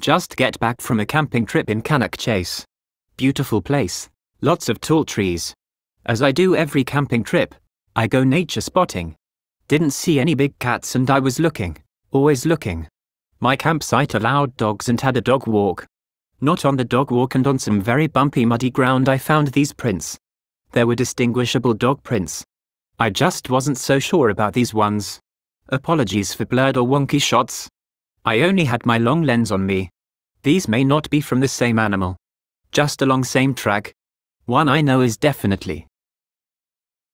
Just get back from a camping trip in Canuck Chase. Beautiful place, lots of tall trees. As I do every camping trip, I go nature spotting. Didn't see any big cats and I was looking, always looking. My campsite allowed dogs and had a dog walk. Not on the dog walk and on some very bumpy muddy ground I found these prints. There were distinguishable dog prints. I just wasn't so sure about these ones. Apologies for blurred or wonky shots. I only had my long lens on me. These may not be from the same animal. Just along same track. One I know is definitely.